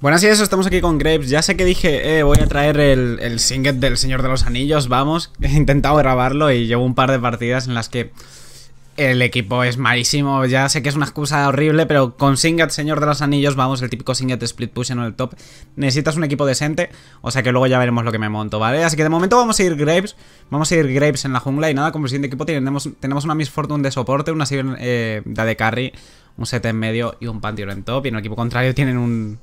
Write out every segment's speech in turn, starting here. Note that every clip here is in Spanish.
Bueno, así es, estamos aquí con Graves Ya sé que dije, eh, voy a traer el, el del Señor de los Anillos, vamos. He intentado grabarlo y llevo un par de partidas en las que el equipo es malísimo. Ya sé que es una excusa horrible, pero con Singet, Señor de los Anillos, vamos, el típico singlet split push en el top. Necesitas un equipo decente, o sea que luego ya veremos lo que me monto, ¿vale? Así que de momento vamos a ir Graves vamos a ir Graves en la jungla y nada, como siguiente equipo tenemos, tenemos una Miss Fortune de soporte, una Sivir eh, de carry, un set en medio y un Pantheon en top. Y en el equipo contrario tienen un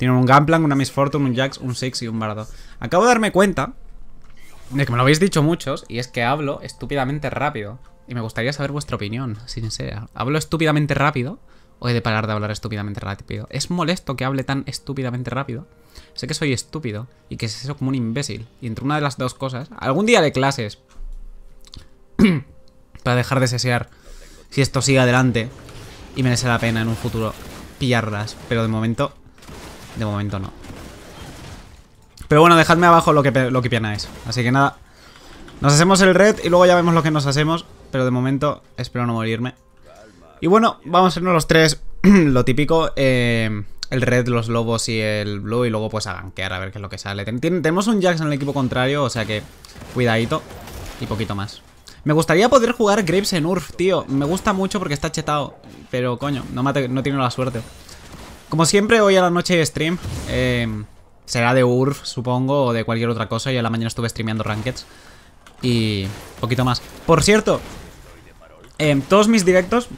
tienen un Gunplank, una Misfortune, un Jax, un Six y un Bardo. Acabo de darme cuenta de que me lo habéis dicho muchos y es que hablo estúpidamente rápido. Y me gustaría saber vuestra opinión, sincera. ¿Hablo estúpidamente rápido o he de parar de hablar estúpidamente rápido? ¿Es molesto que hable tan estúpidamente rápido? Sé que soy estúpido y que es eso como un imbécil. Y entre una de las dos cosas, algún día de clases para dejar de sesear si esto sigue adelante y merece la pena en un futuro pillarlas. Pero de momento de momento no. Pero bueno, dejadme abajo lo que, lo que es. Así que nada. Nos hacemos el red y luego ya vemos lo que nos hacemos. Pero de momento espero no morirme. Y bueno, vamos a irnos los tres. lo típico. Eh, el red, los lobos y el blue. Y luego pues a gankear a ver qué es lo que sale. tenemos un Jax en el equipo contrario. O sea que cuidadito. Y poquito más. Me gustaría poder jugar Graves en Urf, tío. Me gusta mucho porque está chetado. Pero coño, no, mate, no tiene la suerte. Como siempre, hoy a la noche stream. Eh, será de URF, supongo, o de cualquier otra cosa. Yo a la mañana estuve streameando Rankeds. Y poquito más. Por cierto, todos mis directos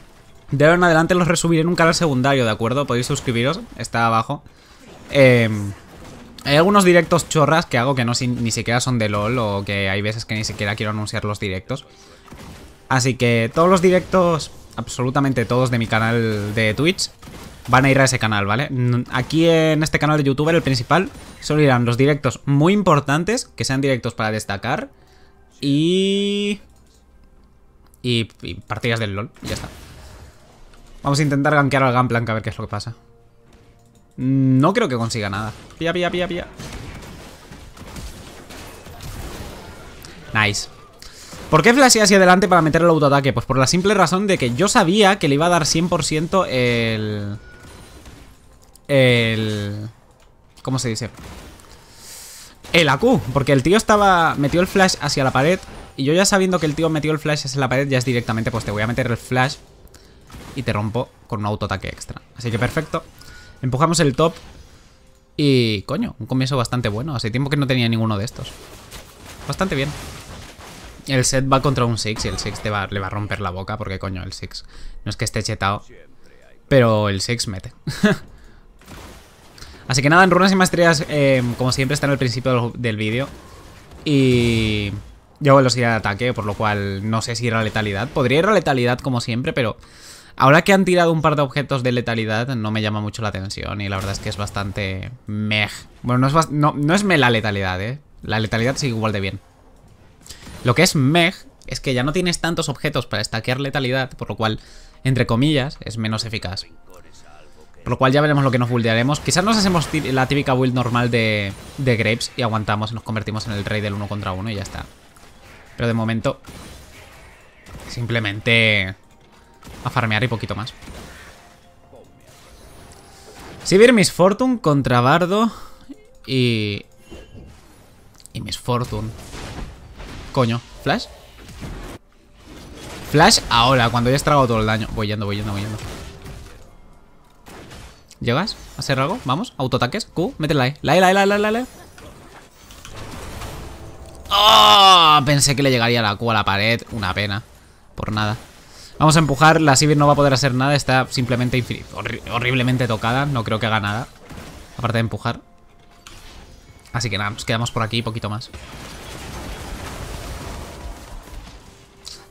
de ahora en adelante los resubiré en un canal secundario, ¿de acuerdo? Podéis suscribiros, está abajo. Eh, hay algunos directos chorras que hago que no ni siquiera son de LOL o que hay veces que ni siquiera quiero anunciar los directos. Así que todos los directos, absolutamente todos de mi canal de Twitch, van a ir a ese canal, ¿vale? Aquí en este canal de youtuber, el principal, solo irán los directos muy importantes, que sean directos para destacar, y... y... partidas del LOL, Y ya está. Vamos a intentar gankear al Gunplank a ver qué es lo que pasa. No creo que consiga nada. Pilla, pilla, pilla, pilla. Nice. ¿Por qué flashé hacia adelante para meter el autoataque? Pues por la simple razón de que yo sabía que le iba a dar 100% el el... ¿Cómo se dice? El AQ, porque el tío estaba... Metió el flash hacia la pared y yo ya sabiendo que el tío metió el flash hacia la pared ya es directamente pues te voy a meter el flash y te rompo con un autoataque extra. Así que perfecto. Empujamos el top y... Coño, un comienzo bastante bueno. Hace tiempo que no tenía ninguno de estos. Bastante bien. El set va contra un Six y el Six le va a romper la boca porque coño, el Six. No es que esté chetado, pero el Six mete. Así que nada, en Runas y Maestrías, em, como siempre, está en el principio del, vídeo. Y... Yo velocidad de ataque, por lo cual no sé si ir a letalidad. Podría ir a letalidad como siempre, pero... Ahora que han tirado un par de objetos de letalidad, no me llama mucho la atención y la verdad es que es bastante meh. Bueno, no es, no, la letalidad, ¿eh? La letalidad sigue igual de bien. Lo que es meh es que ya no tienes tantos objetos para stackear letalidad, por lo cual, entre comillas, es menos eficaz. Por lo cual ya veremos lo que nos buildearemos. Quizás nos hacemos la típica build normal de, de Grapes y aguantamos y nos convertimos en el rey del uno contra uno y ya está. Pero de momento, simplemente a farmear y poquito más. Sivir Miss Fortune contra Bardo y... Y Miss Fortune. Coño, ¿Flash? Flash ahora, cuando ya he todo el daño. Voy yendo, voy yendo, voy yendo. ¿Llegas? ¿A hacer algo? Vamos, autoataques. Q, mete la E. La E, la E, la E, la e, e. ¡Ah! pensé que le llegaría la Q a la pared. Una pena. Por nada. Vamos a empujar. La Sivir no va a poder hacer nada. Está simplemente horriblemente tocada. No creo que haga nada. Aparte de empujar. Así que nada, nos quedamos por aquí poquito más.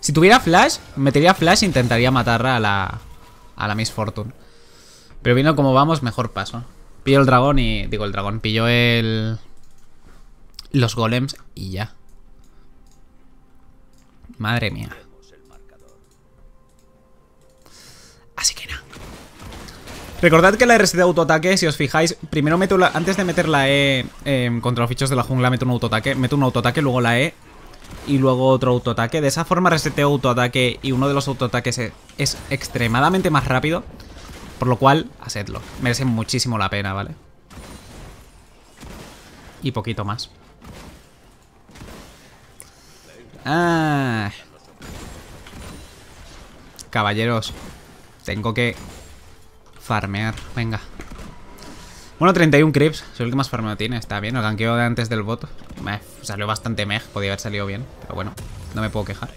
Si tuviera Flash, metería Flash e intentaría matarla a la, a la Miss Fortune. Pero viendo cómo vamos, mejor paso. Pillo el dragón y... Digo, el dragón. Pillo el... Los golems y ya. Madre mía. Así que nada. Recordad que la RC de autoataque, si os fijáis, primero meto la... Antes de meter la E em, contra los fichos de la jungla, meto un autoataque. Meto un autoataque, luego la E y luego otro autoataque. De esa forma reseteo autoataque y uno de los autoataques es extremadamente más rápido. Por lo cual, hacedlo. Merece muchísimo la pena, ¿vale? Y poquito más. Ah. Caballeros, tengo que farmear. Venga. Bueno, 31 creeps. Soy el que más farmeo tiene. Está bien. El ganqueo de antes del voto salió bastante meh. Podría haber salido bien. Pero bueno, no me puedo quejar.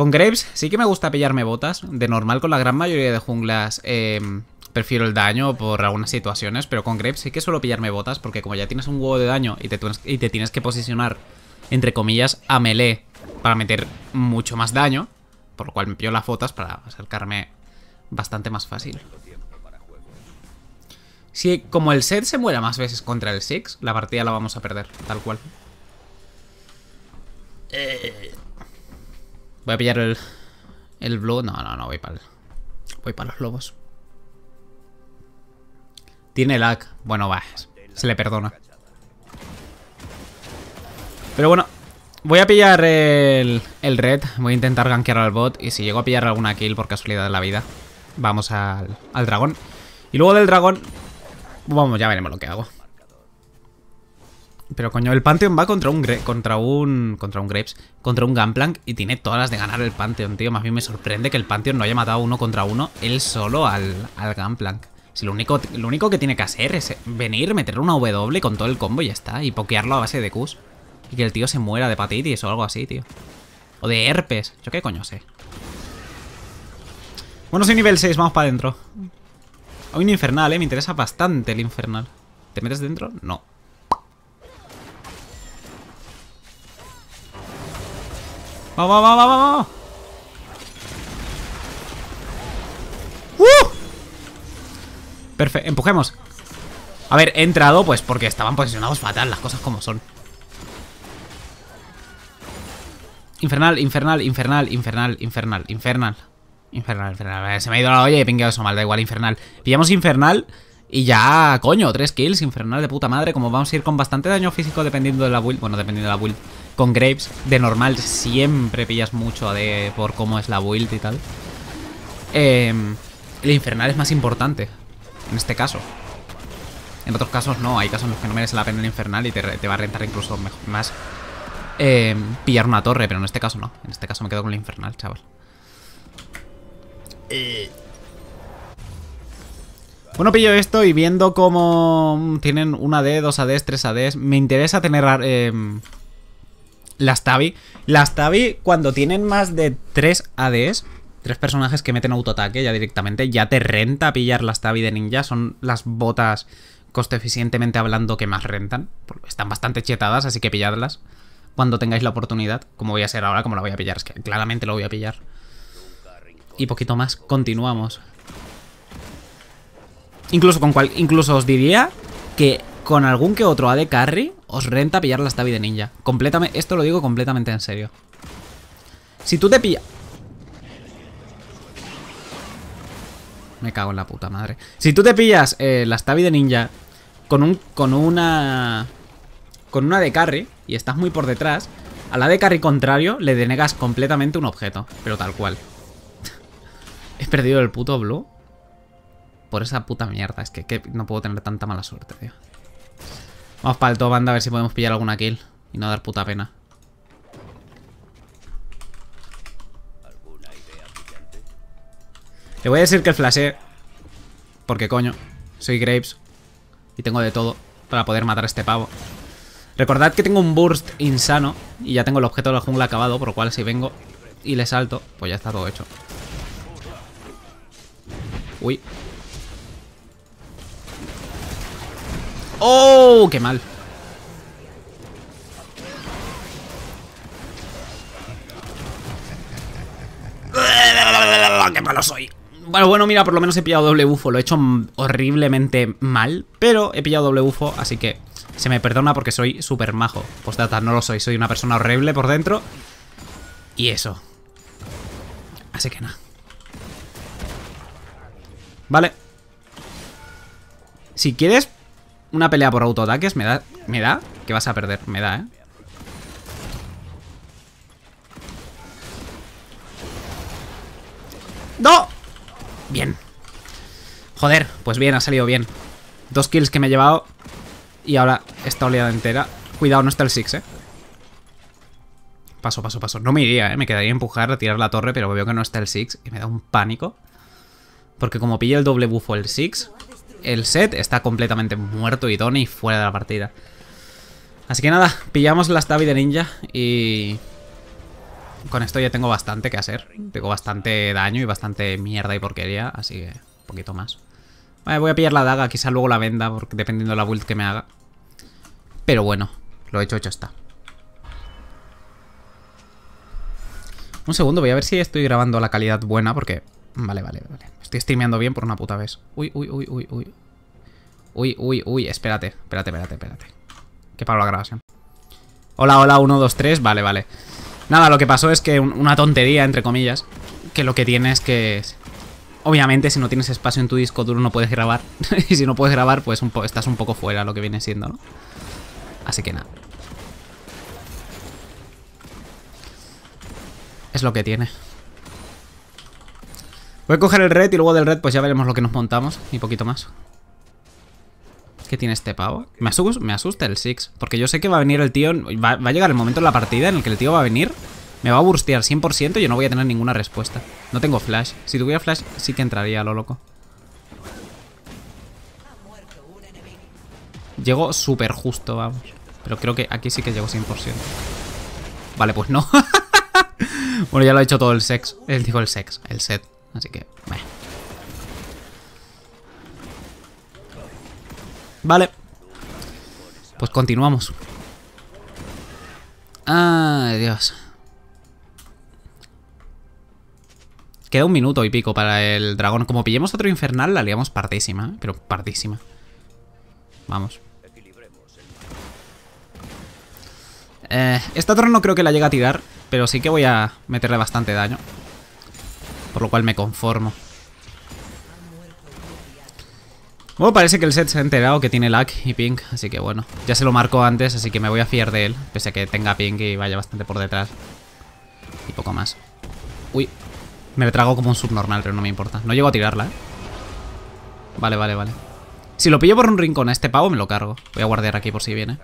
Con Graves sí que me gusta pillarme botas. De normal con la gran mayoría de junglas em, prefiero el daño por algunas situaciones, pero con Graves sí que suelo pillarme botas porque como ya tienes un huevo de daño y te, tienes que posicionar, entre comillas, a melee para meter mucho más daño, por lo cual me pillo las botas para acercarme bastante más fácil. Si como el set se muera más veces contra el Six, la partida la vamos a perder, tal cual. Eh, Voy a pillar el... El blue. No, no, no, voy para Voy para los lobos. Tiene lag. Bueno, va. Se le perdona. Pero bueno. Voy a pillar el, el red. Voy a intentar gankear al bot. Y si llego a pillar alguna kill por casualidad de la vida. Vamos al, al dragón. Y luego del dragón... Vamos, ya veremos lo que hago. Pero coño, el Pantheon va contra un contra un contra un Graves, contra un Gunplank y tiene todas las de ganar el Pantheon, tío. Más bien me sorprende que el Pantheon no haya matado uno contra uno él solo al, al Gunplank. Si lo único, lo único que tiene que hacer es venir, meter una W con todo el combo y ya está. Y pokearlo a base de Qs. Y que el tío se muera de hepatitis o algo así, tío. O de herpes. Yo qué coño sé. Bueno, soy nivel 6, vamos para adentro. Hay un infernal, eh. Me interesa bastante el infernal. ¿Te metes dentro? No. ¡Vamos, vamos, vamos! vamos! ¡Uh! Perfecto, empujemos A ver, he entrado pues porque estaban posicionados fatal Las cosas como son Infernal, infernal, infernal, infernal, infernal, infernal Infernal, infernal. Eh, se me ha ido la olla y he eso mal, da igual, infernal. Pillamos infernal y ya, coño, tres kills, infernal de puta madre. Como vamos a ir con bastante daño físico dependiendo de la build. Bueno, dependiendo de la build. Con Graves, de normal, siempre pillas mucho AD por cómo es la build y tal. Em, el infernal es más importante, en este caso. En otros casos no, hay casos en los que no merece la pena el infernal y te, va a rentar incluso más em, pillar una torre, pero en este caso no. En este caso me quedo con el infernal, chaval. Eh. Bueno, pillo esto y viendo cómo tienen una D, dos ADs, tres ADs, me interesa tener eh, las Tabi. Las Tabi, cuando tienen más de 3 ADs, tres personajes que meten autoataque ya directamente, ya te renta pillar las Tabi de ninja. Son las botas, coste eficientemente hablando, que más rentan. Están bastante chetadas, así que pilladlas cuando tengáis la oportunidad. Como voy a hacer ahora, como la voy a pillar. Es que claramente lo voy a pillar. Y poquito más, continuamos. Incluso, con cual, incluso os diría que con algún que otro AD carry, os renta pillar la Stabby de ninja. Completamente, esto lo digo completamente en serio. Si tú te pillas... Me cago en la puta madre. Si tú te pillas eh, la Stabby de ninja con un con una con una de carry y estás muy por detrás, a la de carry contrario le denegas completamente un objeto, pero tal cual. He perdido el puto blue por esa puta mierda, es que, que no puedo tener tanta mala suerte, tío. Vamos para el banda, a ver si podemos pillar alguna kill. Y no dar puta pena. Le voy a decir que el flashé. Porque coño, soy Graves. Y tengo de todo para poder matar a este pavo. Recordad que tengo un burst insano. Y ya tengo el objeto de la jungla acabado. Por lo cual si vengo y le salto, pues ya está todo hecho. Uy, ¡Oh! ¡Qué mal! ¡Qué malo soy! Bueno, bueno, mira, por lo menos he pillado doble bufo. Lo he hecho horriblemente mal, pero he pillado doble bufo, así que se me perdona porque soy súper majo. Postdata, no lo soy. Soy una persona horrible por dentro. Y eso. Así que nada. Vale. Si quieres, una pelea por autoataques, me da, me da que vas a perder, me da, ¿eh? ¡No! Bien. Joder, pues bien, ha salido bien. Dos kills que me he llevado y ahora esta oleada entera. Cuidado, no está el Six, ¿eh? Paso, paso, paso. No me iría, ¿eh? Me quedaría empujar a tirar la torre, pero veo que no está el Six y me da un pánico. Porque como pillo el doble bufo el Six, el set está completamente muerto y Donnie fuera de la partida. Así que nada, pillamos las Tabi de ninja y... Con esto ya tengo bastante que hacer. Tengo bastante daño y bastante mierda y porquería, así que un poquito más. voy a pillar la daga, quizá luego la venda, porque dependiendo de la build que me haga. Pero bueno, lo hecho, hecho está. Un segundo, voy a ver si estoy grabando la calidad buena, porque Vale, vale, vale. Estoy streameando bien por una puta vez. Uy, uy, uy, uy, uy. Uy, uy, uy, espérate, espérate, espérate, espérate. Que paro la grabación. Hola, hola, 1, 2, 3, vale, vale. Nada, lo que pasó es que una tontería, entre comillas, que lo que tiene es que... Obviamente, si no tienes espacio en tu disco duro no puedes grabar. y si no puedes grabar, pues estás un poco fuera lo que viene siendo, ¿no? Así que nada. Es lo que tiene. Voy a coger el red y luego del red pues ya veremos lo que nos montamos y poquito más. ¿Qué tiene este pavo? Me asusta, me asusta el Six, porque yo sé que va a venir el tío, va, a llegar el momento en la partida en el que el tío va a venir, me va a burstear 100% y yo no voy a tener ninguna respuesta. No tengo flash. Si tuviera flash sí que entraría lo loco. Llego súper justo, vamos. Pero creo que aquí sí que llego 100%. Vale, pues no. bueno, ya lo ha hecho todo el sex. él dijo el sex, el set. Así que, bueno. Vale. Pues continuamos. Ay, Dios. Queda un minuto y pico para el dragón. Como pillemos otro infernal, la liamos partísima, ¿eh? pero partísima. Vamos. Eh, esta torre no creo que la llegue a tirar, pero sí que voy a meterle bastante daño. Por lo cual me conformo. Bueno, parece que el set se ha enterado que tiene lag y ping, así que bueno. Ya se lo marcó antes, así que me voy a fiar de él, pese a que tenga ping y vaya bastante por detrás. Y poco más. Uy, me le trago como un subnormal, pero no me importa. No llego a tirarla, ¿eh? Vale, vale, vale. Si lo pillo por un rincón a este pavo, me lo cargo. Voy a guardar aquí por si viene.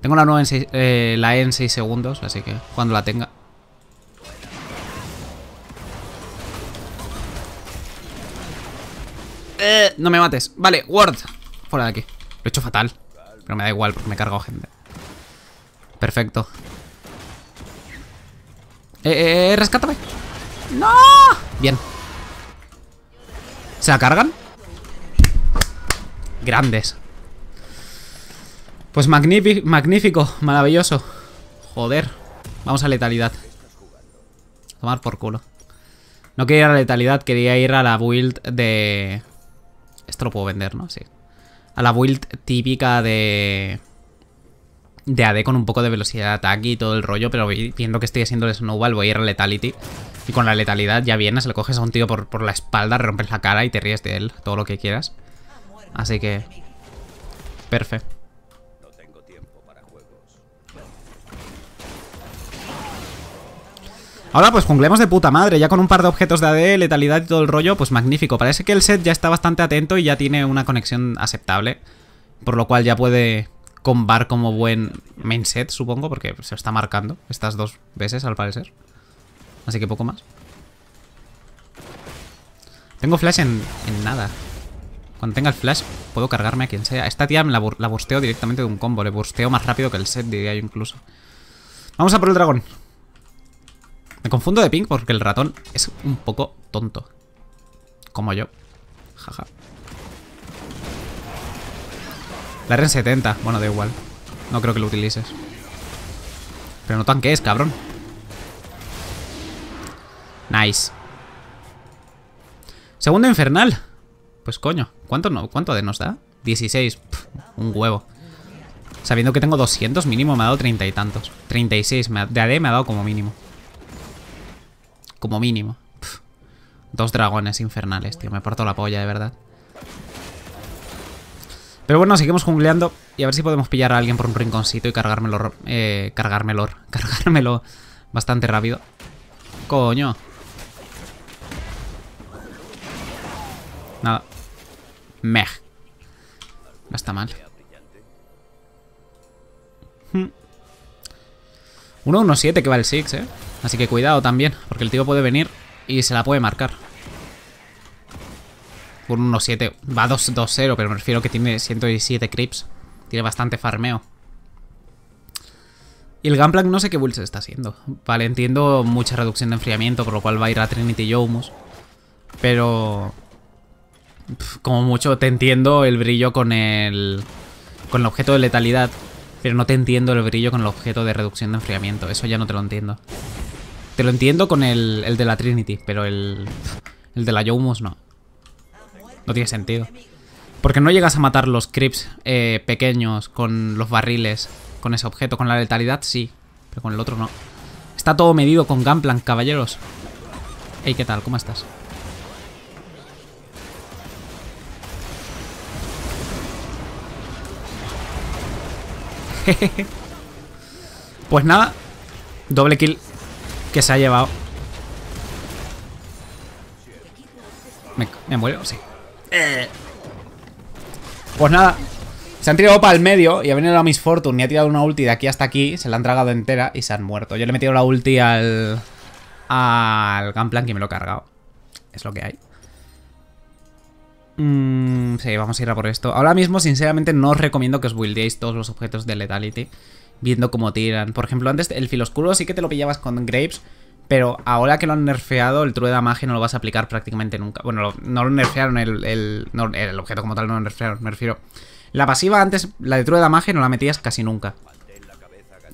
Tengo la, nueva en eh, la E en 6 segundos, así que cuando la tenga... Eh, no me mates. Vale, Ward. Fuera de aquí. Lo he hecho fatal. Pero me da igual porque me he cargado gente. Perfecto. Eh, eh, eh rescátame. ¡No! Bien. ¿Se la cargan? Grandes. Pues magnífico, magnífico, maravilloso. Joder. Vamos a letalidad. Tomar por culo. No quería ir a la letalidad, quería ir a la build de... Esto lo puedo vender, ¿no? Sí. A la build típica de... De AD con un poco de velocidad de ataque y todo el rollo, pero viendo que estoy haciendo el snowball voy a ir a letality. Y con la letalidad ya vienes, le coges a un tío por, por la espalda, rompes la cara y te ríes de él, todo lo que quieras. Así que... Perfecto. Ahora pues junglemos de puta madre, ya con un par de objetos de AD, letalidad y todo el rollo, pues magnífico. Parece que el set ya está bastante atento y ya tiene una conexión aceptable, por lo cual ya puede combar como buen main set, supongo, porque se está marcando estas dos veces al parecer. Así que poco más. Tengo flash en, nada. Cuando tenga el flash puedo cargarme a quien sea. Esta tía la, la bursteo directamente de un combo, le bursteo más rápido que el set, diría yo incluso. Vamos a por el dragón. Me confundo de pink porque el ratón es un poco tonto. Como yo. Jaja. La RN70. Bueno, da igual. No creo que lo utilices. Pero no es, cabrón. Nice. Segundo infernal. Pues coño. ¿Cuánto, no, cuánto de nos da? 16. un huevo. Sabiendo que tengo 200 mínimo me ha dado 30 y tantos. 36 de AD me ha dado como mínimo. Como mínimo. dos dragones infernales, tío. Me porto la polla, de verdad. Pero bueno, seguimos jungleando. Y a ver si podemos pillar a alguien por un rinconcito y cargármelo... Eh, cargármelo... Cargármelo bastante rápido. Coño. Nada. Meh No está mal. Hmm. uno 1-1-7 que va el 6 eh. Así que cuidado también, porque el tío puede venir y se la puede marcar. Un 1-7, va 2-0, pero me refiero que tiene 117 creeps. Tiene bastante farmeo. Y el Gunplank no sé qué build se está haciendo. Vale, entiendo mucha reducción de enfriamiento, por lo cual va a ir a Trinity Yomus. Pero... como mucho te entiendo el brillo con el... Con el objeto de letalidad. Pero no te entiendo el brillo con el objeto de reducción de enfriamiento. Eso ya no te lo entiendo. Te lo entiendo con el, de la Trinity, pero el, de la Yomus no. No tiene sentido. Porque no llegas a matar los creeps eh, pequeños con los barriles, con ese objeto. Con la letalidad sí, pero con el otro no. Está todo medido con Gunplank, caballeros. Hey, ¿qué tal? ¿Cómo estás? pues nada, doble kill que se ha llevado. ¿Me, me muero? Sí. Eh. Pues nada. Se han tirado para el medio y ha venido la Miss Fortune y ha tirado una ulti de aquí hasta aquí. Se la han tragado entera y se han muerto. Yo le he metido la ulti al... Al Gunplank y me lo he cargado. Es lo que hay. Mmm... sí, vamos a ir a por esto. Ahora mismo, sinceramente, no os recomiendo que os buildéis todos los objetos de Letality viendo cómo tiran. Por ejemplo, antes el Filoscuro sí que te lo pillabas con Grapes, pero ahora que lo han nerfeado, el de Magia no lo vas a aplicar prácticamente nunca. Bueno, no lo nerfearon, el, objeto como tal no lo nerfearon, me refiero. La pasiva antes, la de de Magia, no la metías casi nunca.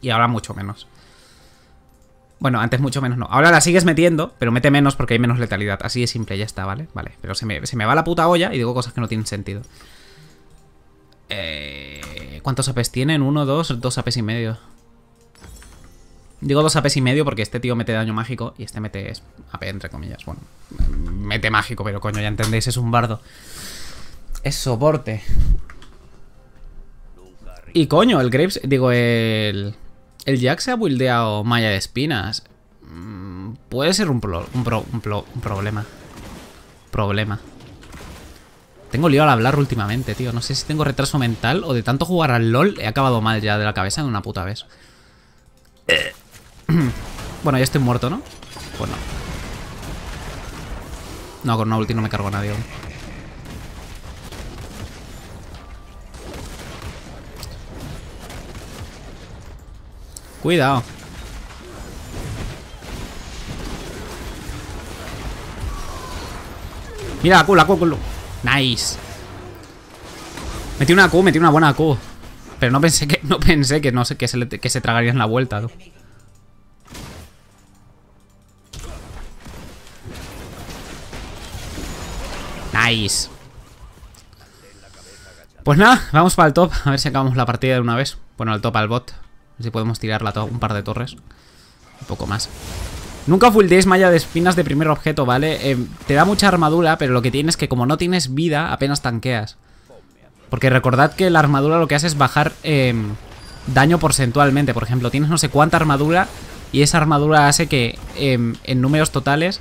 Y ahora mucho menos. Bueno, antes mucho menos no. Ahora la sigues metiendo, pero mete menos porque hay menos letalidad. Así de simple, ya está, ¿vale? Vale, pero se me, se me va la puta olla y digo cosas que no tienen sentido. Eh, ¿Cuántos APs tienen? Uno, dos, dos APs y medio. Digo dos APs y medio porque este tío mete daño mágico y este mete AP entre comillas. Bueno, mete mágico, pero coño, ya entendéis, es un bardo. Es soporte. Y coño, el Graves, digo, el... El Jack se ha buildeado malla de espinas. Mm, puede ser un, un, un problema. Problema. Tengo lío al hablar últimamente, tío. No sé si tengo retraso mental o de tanto jugar al LOL he acabado mal ya de la cabeza En una puta vez. Eh. bueno, ya estoy muerto, ¿no? Pues no. No, con una ulti no me cargo nadie Cuidado. Mira, culo, culo, culo. Nice. Metí una Q, metí una buena Q. Pero no pensé que no pensé que no sé se, tragarían que se tragaría en la vuelta, Nice. Pues nada, vamos para el top. A ver si acabamos la partida de una vez. Bueno, al top al bot. A ver si podemos tirar un par de torres. Un poco más. Nunca fuldees malla de espinas de primer objeto, ¿vale? Eh, te da mucha armadura, pero lo que tienes es que como no tienes vida, apenas tanqueas. Porque recordad que la armadura lo que hace es bajar em, daño porcentualmente. Por ejemplo, tienes no sé cuánta armadura y esa armadura hace que em, en números totales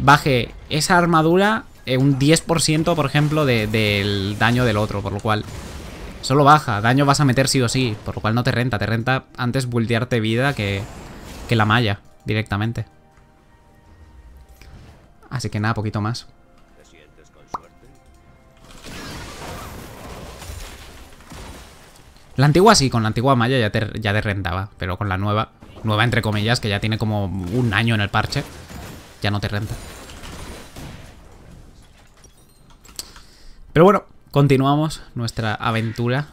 baje esa armadura eh, un 10%, por ejemplo, del daño del otro. Por lo cual, solo baja. Daño vas a meter sí o sí. Por lo cual no te renta. Te renta antes buldearte vida que, que la malla directamente. Así que nada, poquito más. La antigua sí, con la antigua maya ya te, ya te rentaba, pero con la nueva, nueva entre comillas, que ya tiene como un año en el parche, ya no te renta. Pero bueno, continuamos nuestra aventura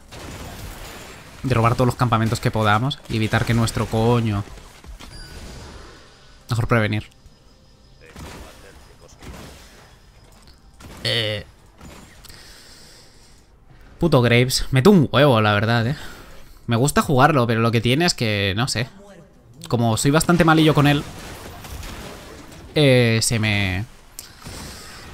de robar todos los campamentos que podamos y evitar que nuestro coño... Mejor prevenir. Puto Graves. Meto un huevo, la verdad, eh. Me gusta jugarlo, pero lo que tiene es que, no sé. Como soy bastante malillo con él, eh, se me...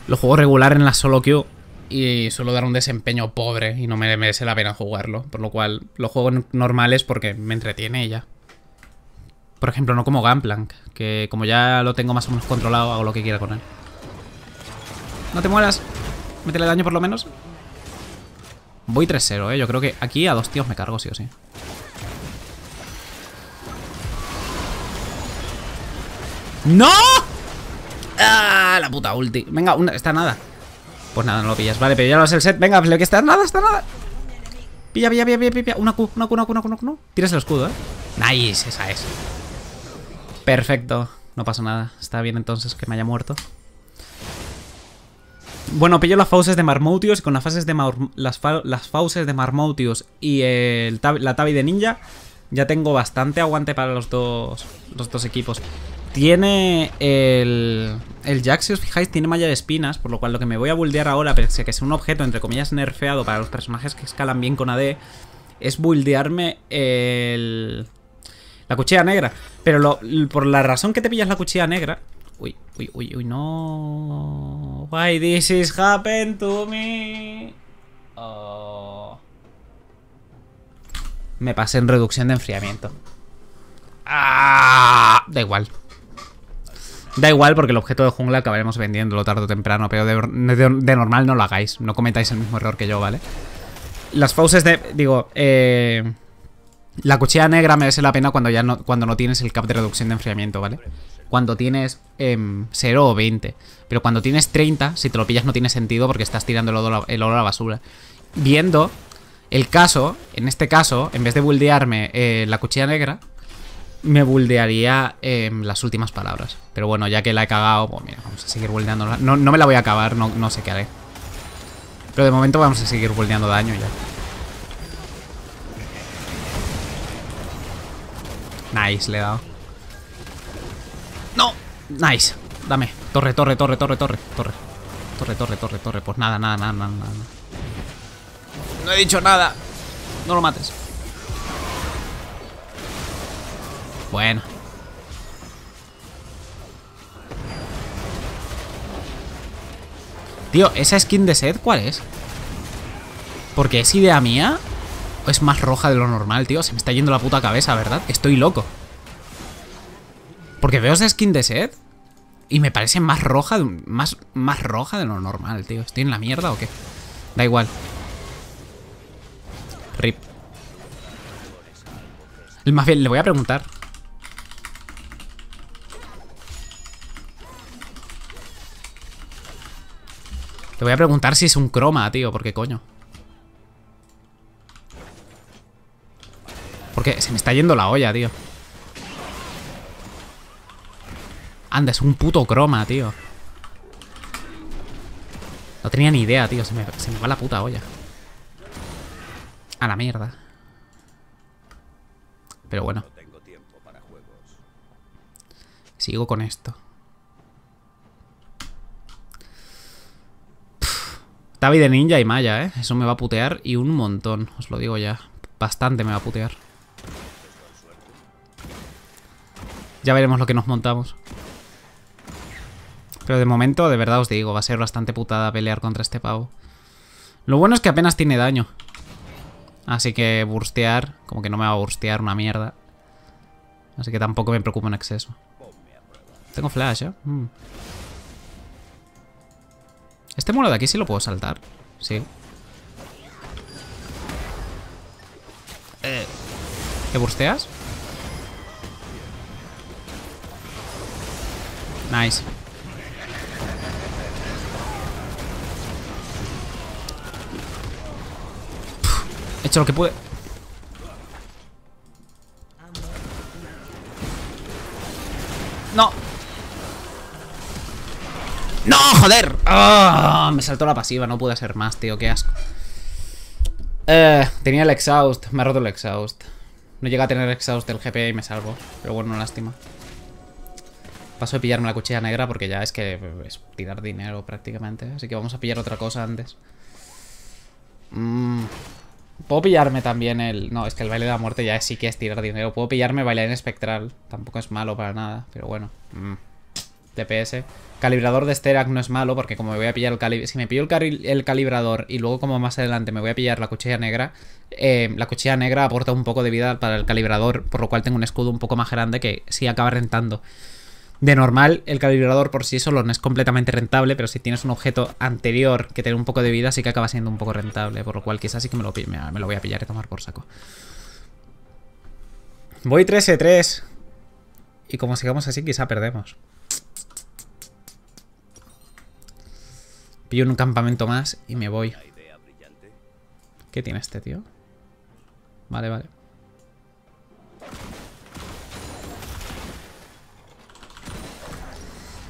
Lo juego regular en la solo queue y suelo dar un desempeño pobre y no me merece la pena jugarlo. Por lo cual, lo juego normales porque me entretiene y ya. Por ejemplo, no como Gunplank, que como ya lo tengo más o menos controlado, hago lo que quiera con él. No te mueras. Métele daño por lo menos. Voy 3-0, ¿eh? Yo creo que aquí a dos tíos me cargo, sí o sí. ¡No! ¡Ah! La puta ulti. Venga, está nada. Pues nada, no lo pillas. Vale, pero ya lo es el set. Venga, que está nada, está nada. Pilla, pilla, pilla, pilla, pilla. Una Q, una Q, una Q, una Q, una Q. el escudo, ¿eh? Nice, esa es. Perfecto. No pasa nada. Está bien entonces que me haya muerto. Bueno, pillo las fauces de Marmoutius y con las, fases de las, fauces de Marmoutius y la Tabi de Ninja ya tengo bastante aguante para los dos, los dos equipos. Tiene el, el Jack, si os fijáis, tiene malla de espinas, por lo cual lo que me voy a buldear ahora, pese a que es un objeto, entre comillas, nerfeado para los personajes que escalan bien con AD, es buldearme el, la cuchilla negra. Pero por la razón que te pillas la cuchilla negra, uy, uy, uy, uy, no. Why this is happen to me? Oh. Me pasé en reducción de enfriamiento. Ah, da igual. Da igual porque el objeto de jungla acabaremos vendiéndolo tarde o temprano, pero de, normal no lo hagáis. No cometáis el mismo error que yo, ¿vale? Las fauces de... Digo, eh... La cuchilla negra merece la pena cuando ya no, cuando no tienes el cap de reducción de enfriamiento, ¿vale? cuando tienes 0 em, o 20. Pero cuando tienes 30, si te lo pillas no tiene sentido porque estás tirando el oro, a la basura. Viendo el caso, en este caso, en vez de buldearme eh, la cuchilla negra, me buldearía em, las últimas palabras. Pero bueno, ya que la he cagado, pues mira, vamos a seguir buldeando. No, me la voy a acabar, no, no sé qué haré. Pero de momento vamos a seguir buldeando daño ya. Nice, le he dado. No. Nice. Dame. Torre, torre, torre, torre, torre, torre. Torre, torre, torre, torre. Pues nada, nada, nada, nada, No he dicho nada. No lo mates. Bueno. Tío, ¿esa skin de Seth cuál es? ¿Porque es idea mía? es más roja de lo normal, tío? Se me está yendo la puta cabeza, ¿verdad? Estoy loco. Porque veo esa skin de Seth y me parece más roja, más, más roja de lo normal, tío. ¿Estoy en la mierda o qué? Da igual. Rip. Más bien, le voy a preguntar. Le voy a preguntar si es un croma, tío, porque coño. Porque se me está yendo la olla, tío. Anda, es un puto croma, tío. No tenía ni idea, tío. Se me, va la puta olla. A la mierda. Pero bueno. Sigo con esto. Tavi de ninja y Maya, ¿eh? Eso me va a putear y un montón, os lo digo ya. Bastante me va a putear. Ya veremos lo que nos montamos. Pero de momento, de verdad os digo, va a ser bastante putada pelear contra este pavo. Lo bueno es que apenas tiene daño. Así que burstear, como que no me va a burstear una mierda. Así que tampoco me preocupa en exceso. Tengo flash, ¿eh? Mm. Este muro de aquí sí lo puedo saltar. Sí. ¿Te eh. bursteas? Nice. He hecho lo que pude. No. ¡No, joder! Ah, me saltó la pasiva, no pude hacer más, tío, qué asco. Eh, tenía el exhaust, me ha roto el exhaust. No llega a tener exhaust del GP y me salvo. Pero bueno, lástima. Paso de pillarme la cuchilla negra porque ya es que es tirar dinero prácticamente. Así que vamos a pillar otra cosa antes. Mmm... Puedo pillarme también el... No, es que el baile de la muerte ya sí que es tirar dinero. Puedo pillarme en espectral. Tampoco es malo para nada, pero bueno. DPS. Mm. Calibrador de Sterak no es malo porque como me voy a pillar el calibrador... Si me pillo el, el, calibrador y luego como más adelante me voy a pillar la cuchilla negra, eh, la cuchilla negra aporta un poco de vida para el calibrador, por lo cual tengo un escudo un poco más grande que sí acaba rentando. De normal, el calibrador por sí solo no es completamente rentable, pero si tienes un objeto anterior que tiene un poco de vida, sí que acaba siendo un poco rentable, por lo cual quizás sí que me lo, me lo voy a pillar y tomar por saco. Voy 3 3 e Y como sigamos así, quizá perdemos. Pillo un campamento más y me voy. ¿Qué tiene este tío? Vale, vale.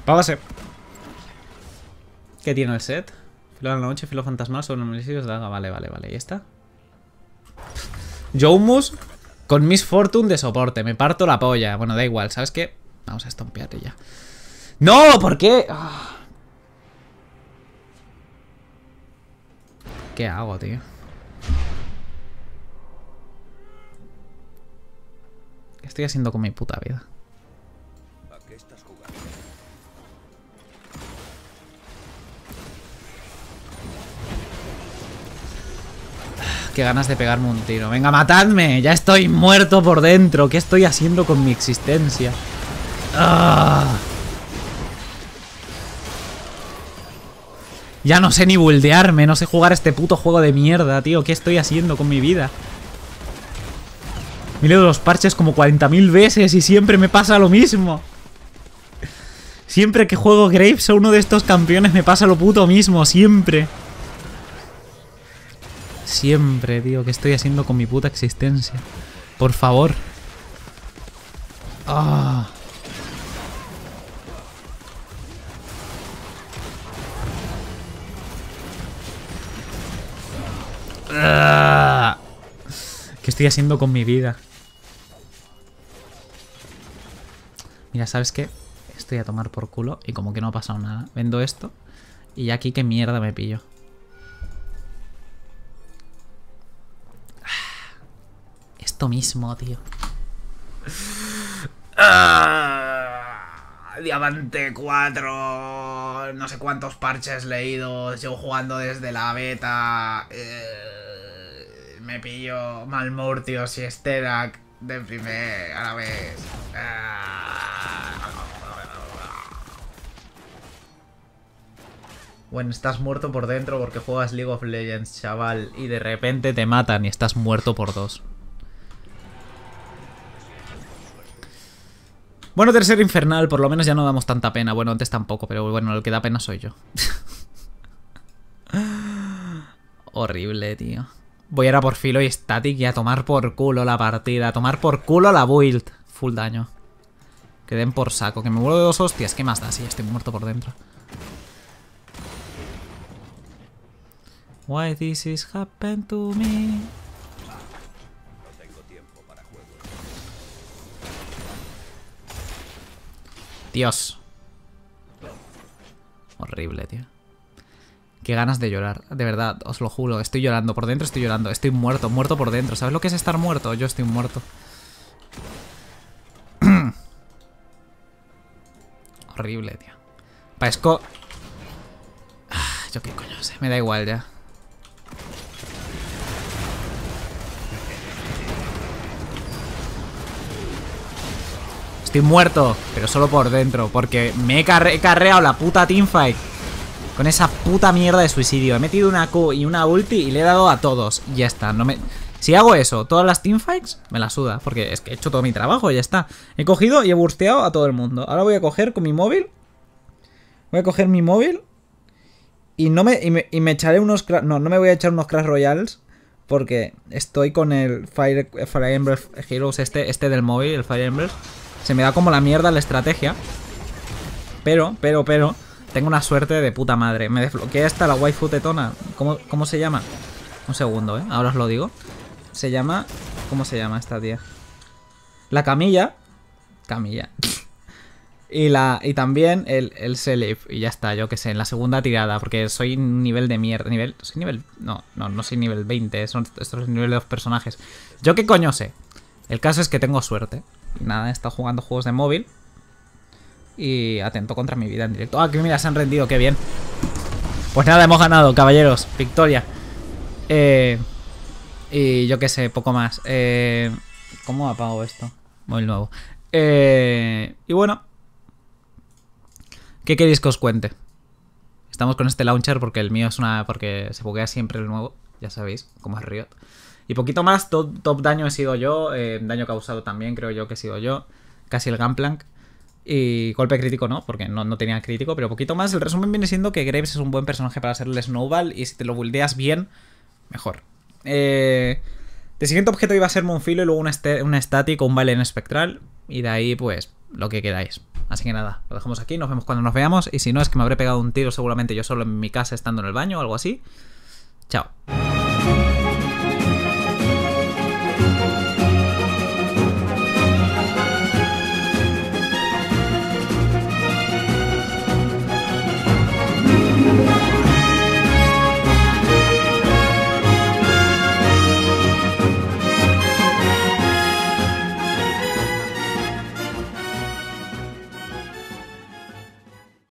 Págase. ¿Qué tiene el set? Filo de la noche, filo fantasmal sobre los Daga. Vale, vale, vale. ¿Y esta? Joumus con Miss Fortune de soporte. Me parto la polla. Bueno, da igual, ¿sabes qué? Vamos a estompearte ya. ¡No! ¿Por qué? Ah. ¿Qué hago, tío? ¿Qué estoy haciendo con mi puta vida? Que ganas de pegarme un tiro. Venga, matadme. Ya estoy muerto por dentro. ¿Qué estoy haciendo con mi existencia? Ah. Ya no sé ni buldearme, no sé jugar este puto juego de mierda, tío. ¿Qué estoy haciendo con mi vida? Me leo los parches como 40.000 veces y siempre me pasa lo mismo. Siempre que juego Graves o uno de estos campeones me pasa lo puto mismo, siempre. Siempre, tío. ¿Qué estoy haciendo con mi puta existencia? Por favor. Ah. Ah. ¿Qué estoy haciendo con mi vida? Mira, ¿sabes qué? Estoy a tomar por culo y como que no ha pasado nada. Vendo esto y aquí qué mierda me pillo. mismo, tío. Ah, diamante 4. No sé cuántos parches leídos. Yo jugando desde la beta. Eh, me pillo mortios y Sterak de primer a la vez. Ah. Bueno, estás muerto por dentro porque juegas League of Legends, chaval, y de repente te matan y estás muerto por dos. Bueno, tercero infernal, por lo menos ya no damos tanta pena. Bueno, antes tampoco, pero bueno, el que da pena soy yo. Horrible, tío. Voy a ir a por filo y static y a tomar por culo la partida. A tomar por culo la build. Full daño. Que den por saco. Que me vuelvo de dos hostias. ¿Qué más da? si estoy muerto por dentro. Why this is happening to me? Dios. Horrible, tío. Qué ganas de llorar, de verdad, os lo juro. Estoy llorando, por dentro estoy llorando. Estoy muerto, muerto por dentro. ¿Sabes lo que es estar muerto? Yo estoy muerto. Horrible, tío. Paesco... Ah, yo qué coño sé, me da igual ya. Estoy muerto, pero solo por dentro Porque me he, carreado la puta teamfight Con esa puta mierda de suicidio He metido una Q y una ulti y le he dado a todos Ya está, no me... Si hago eso, todas las teamfights, me la suda Porque es que he hecho todo mi trabajo, ya está He cogido y he bursteado a todo el mundo Ahora voy a coger con mi móvil Voy a coger mi móvil y no me, me, echaré unos... No, no me voy a echar unos Crash royales, porque estoy con el Fire, Fire Heroes este, este del móvil, el Fire embers. Se me da como la mierda la estrategia. Pero, pero, pero, tengo una suerte de puta madre. Me desbloquea esta, la waifu tetona. ¿Cómo, ¿Cómo, se llama? Un segundo, ¿eh? Ahora os lo digo. Se llama... ¿Cómo se llama esta tía? La camilla. Camilla. y, la, y también el, el Y ya está, yo qué sé, en la segunda tirada. Porque soy nivel de mierda. Nivel... Soy nivel... No, no, no soy nivel 20. Son estos niveles de los personajes. Yo qué coño sé. El caso es que tengo suerte nada, he estado jugando juegos de móvil. Y atento contra mi vida en directo. Ah, que mira, se han rendido, qué bien. Pues nada, hemos ganado, caballeros. Victoria. Eh, y yo qué sé, poco más. Eh, ¿Cómo apago esto? Móvil nuevo. Eh, y bueno. ¿Qué queréis que os cuente? Estamos con este launcher porque el mío es una... Porque se buguea siempre el nuevo. Ya sabéis, como es Riot. Y poquito más, top, top daño he sido yo, eh, daño causado también creo yo que he sido yo, casi el Gunplank. Y golpe crítico no, porque no, no tenía crítico, pero poquito más. El resumen viene siendo que Graves es un buen personaje para hacerle Snowball y si te lo buildeas bien, mejor. el eh, siguiente objeto iba a ser Monfilo y luego una, este, un estático, un Valen espectral. Y de ahí, pues, lo que queráis. Así que nada, lo dejamos aquí, nos vemos cuando nos veamos. Y si no, es que me habré pegado un tiro seguramente yo solo en mi casa estando en el baño o algo así. Chao.